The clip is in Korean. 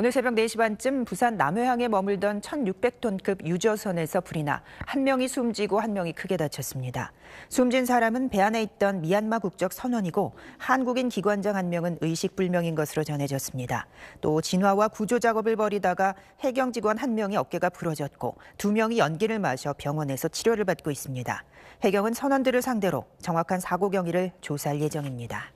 오늘 새벽 4시 반쯤 부산 남해항에 머물던 1,600톤급 유저선에서 불이 나 한 명이 숨지고 한 명이 크게 다쳤습니다. 숨진 사람은 배 안에 있던 미얀마 국적 선원이고 한국인 기관장 한 명은 의식불명인 것으로 전해졌습니다. 또 진화와 구조 작업을 벌이다가 해경 직원 한 명이 어깨가 부러졌고 두 명이 연기를 마셔 병원에서 치료를 받고 있습니다. 해경은 선원들을 상대로 정확한 사고 경위를 조사할 예정입니다.